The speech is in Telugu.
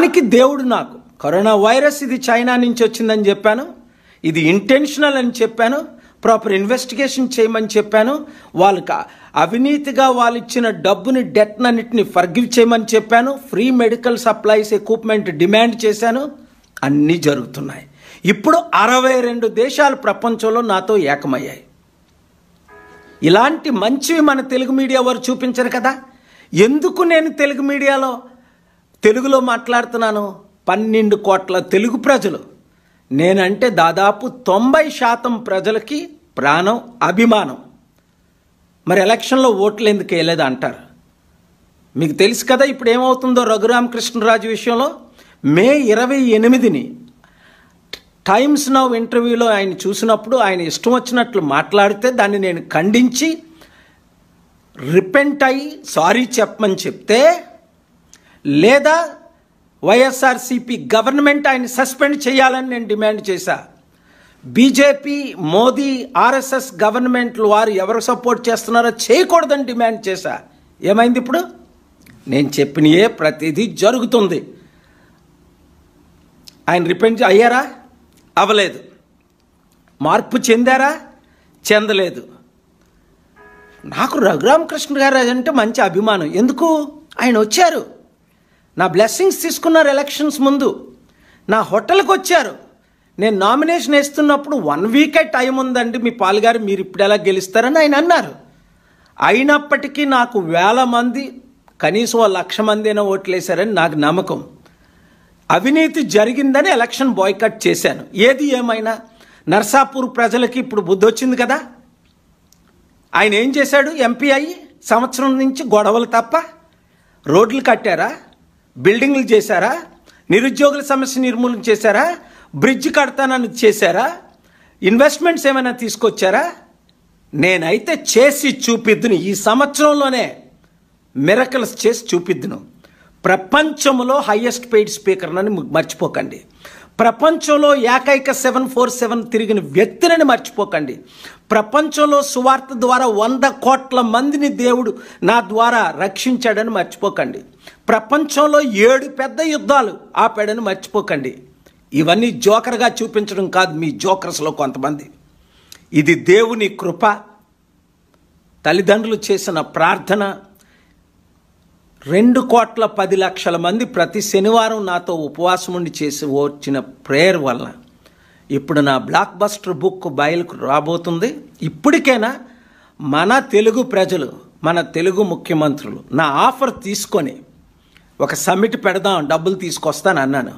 దానికి దేవుడు నాకు కరోనా వైరస్ ఇది చైనా నుంచి వచ్చిందని చెప్పాను ఇది ఇంటెన్షనల్ అని చెప్పాను ప్రాపర్ ఇన్వెస్టిగేషన్ చేయమని చెప్పాను వాళ్ళకి అవినీతిగా వాళ్ళు ఇచ్చిన డబ్బుని డెట్న్ అన్నింటిని ఫర్గివ్ చేయమని చెప్పాను free medical supplies equipment demand చేశాను అన్నీ జరుగుతున్నాయి ఇప్పుడు అరవై రెండు దేశాలు ప్రపంచంలో నాతో ఏకమయ్యాయి ఇలాంటి మంచివి మన తెలుగు మీడియా వారు చూపించరు కదా ఎందుకు నేను తెలుగు మీడియాలో తెలుగులో మాట్లాడుతున్నాను పన్నెండు కోట్ల తెలుగు ప్రజలు నేనంటే దాదాపు తొంభై శాతం ప్రజలకి ప్రాణం అభిమానం మరి ఎలక్షన్లో ఓట్లు ఎందుకు వేయలేదు అంటారు మీకు తెలుసు కదా ఇప్పుడు ఏమవుతుందో రఘురామకృష్ణరాజు విషయంలో మే ఇరవై ఎనిమిదిని టైమ్స్ నవ్ ఇంటర్వ్యూలో ఆయన చూసినప్పుడు ఆయన ఇష్టం వచ్చినట్లు మాట్లాడితే దాన్ని నేను ఖండించి రిపెంట్ అయ్యి సారీ చెప్పమని చెప్తే లేదా వైఎస్ఆర్సీపీ గవర్నమెంట్ ఆయన సస్పెండ్ చేయాలని నేను డిమాండ్ చేశా బీజేపీ మోదీ ఆర్ఎస్ఎస్ గవర్నమెంట్లు వారు ఎవరు సపోర్ట్ చేస్తున్నారో చేయకూడదని డిమాండ్ చేశా ఏమైంది ఇప్పుడు నేను చెప్పినయే ప్రతిదీ జరుగుతుంది ఆయన రిపెంట్ అయ్యారా అవ్వలేదు మార్పు చెందారా చెందలేదు నాకు రఘురామకృష్ణ గారు అంటే మంచి అభిమానం ఎందుకు ఆయన వచ్చారు నా బ్లెస్సింగ్స్ తీసుకున్నారు ఎలక్షన్స్ ముందు నా హోటల్కి వచ్చారు నేను నామినేషన్ వేస్తున్నప్పుడు వన్ వీకే టైం ఉందండి మీ పాల్గారు మీరు ఇప్పుడు ఎలా గెలుస్తారని ఆయన అన్నారు అయినప్పటికీ నాకు వేల మంది కనీసం లక్ష మంది అయినా ఓట్లేశారని నాకు నమ్మకం అవినీతి జరిగిందని ఎలక్షన్ బాయ్కట్ చేశాను ఏది ఏమైనా నర్సాపూర్ ప్రజలకి ఇప్పుడు బుద్ధి వచ్చింది కదా ఆయన ఏం చేశాడు ఎంపీ అయ్యి సంవత్సరం నుంచి గొడవలు తప్ప రోడ్లు కట్టారా బిల్డింగ్లు చేశారా నిరుద్యోగుల సమస్య నిర్మూలన చేశారా బ్రిడ్జ్ కడతానని చేశారా ఇన్వెస్ట్మెంట్స్ ఏమైనా తీసుకొచ్చారా నేనైతే చేసి చూపిద్దును ఈ సంవత్సరంలోనే మిరకల్స్ చేసి చూపిద్దును ప్రపంచంలో హయ్యెస్ట్ పెయిడ్ స్పీకర్నని మర్చిపోకండి ప్రపంచంలో ఏకైక సెవెన్ ఫోర్ సెవెన్ తిరిగిన వ్యక్తులని మర్చిపోకండి ప్రపంచంలో సువార్త ద్వారా వంద కోట్ల మందిని దేవుడు నా ద్వారా రక్షించాడని మర్చిపోకండి ప్రపంచంలో ఏడు పెద్ద యుద్ధాలు ఆపాడని మర్చిపోకండి ఇవన్నీ జోకర్గా చూపించడం కాదు మీ జోకర్స్లో కొంతమంది ఇది దేవుని కృప తల్లిదండ్రులు చేసిన ప్రార్థన రెండు కోట్ల పది లక్షల మంది ప్రతి శనివారం నాతో ఉపవాసం ఉండి చేసి వచ్చిన ప్రేయర్ వలన ఇప్పుడు నా బ్లాక్ బస్టర్ బుక్ బయలుకు రాబోతుంది ఇప్పటికైనా మన తెలుగు ప్రజలు మన తెలుగు ముఖ్యమంత్రులు నా ఆఫర్ తీసుకొని ఒక సమ్మిట్ పెడదాం డబ్బులు తీసుకొస్తాను అన్నాను